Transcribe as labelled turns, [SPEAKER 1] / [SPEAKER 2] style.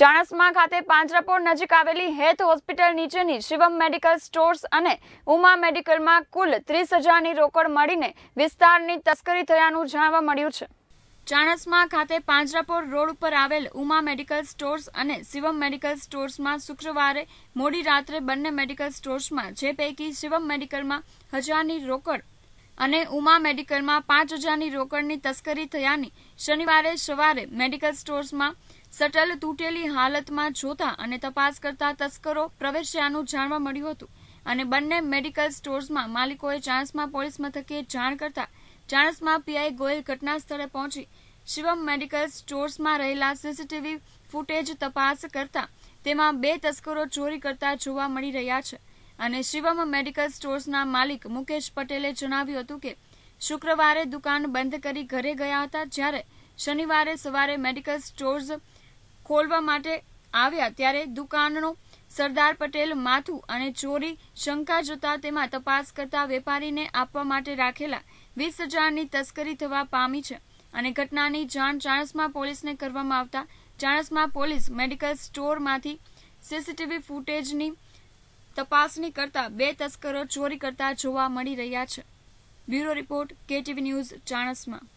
[SPEAKER 1] ચાણસમા ખાતે પાંજરાપોર નજીક આવેલી હેત હોસ્પિટલ નીચેની શિવમ મેડિકલ સ્ટોર્સ અને ઉમા મેડિકલમાં કુલ ત્રીસ હજારની રોકડ મળીને વિસ્તારની તસ્કરી થયાનું જાણવા મળ્યું છે ચાણસમા ખાતે પાંજરાપોર રોડ ઉપર આવેલ ઉમા મેડિકલ સ્ટોર્સ અને શિવમ મેડિકલ સ્ટોર્સમાં શુક્રવારે મોડી રાત્રે બંને મેડિકલ સ્ટોર્સમાં જે પૈકી શિવમ મેડિકલમાં હજારની રોકડ અને ઉમા મેડિકલમાં પાંચ હજારની રોકડની તસ્કરી થયાની શનિવારે સવારે મેડિકલ સ્ટોર્સમાં શટલ તૂટેલી હાલતમાં જોતા અને તપાસ કરતા તસ્કરો પ્રવેશ્યાનું જાણવા મળ્યું હતું અને બંને મેડિકલ સ્ટોર્સમાં માલિકોએ ચાણસમાં પોલીસ મથકે જાણ કરતા ચાણસમાં પીઆઈ ગોયલ ઘટના સ્થળે પહોંચી શિવમ મેડિકલ સ્ટોર્સમાં રહેલા સીસીટીવી ફૂટેજ તપાસ કરતા તેમાં બે તસ્કરો ચોરી કરતા જોવા મળી રહ્યા છે અને શિવમ મેડિકલ સ્ટોર્સના માલિક મુકેશ પટેલે જણાવ્યું હતું કે શુક્રવારે દુકાન બંધ કરી ઘરે ગયા હતા જ્યારે શનિવારે સવારે મેડિકલ સ્ટોર્સ ખોલવા માટે આવ્યા ત્યારે દુકાનનો સરદાર પટેલ માથું અને ચોરી શંકા જોતા તેમાં તપાસ કરતા વેપારીને આપવા માટે રાખેલા વીસ હજારની તસ્કરી થવા પામી છે અને ઘટનાની જાણ ચાણસમા પોલીસને કરવામાં આવતા ચાણસમા પોલીસ મેડિકલ સ્ટોરમાંથી સીસીટીવી ફૂટેજની તપાસણી કરતા બે તસ્કરો ચોરી કરતા જોવા મળી રહ્યા છે બ્યુરો રિપોર્ટ કેટીવી ન્યૂઝ ચાણસમાં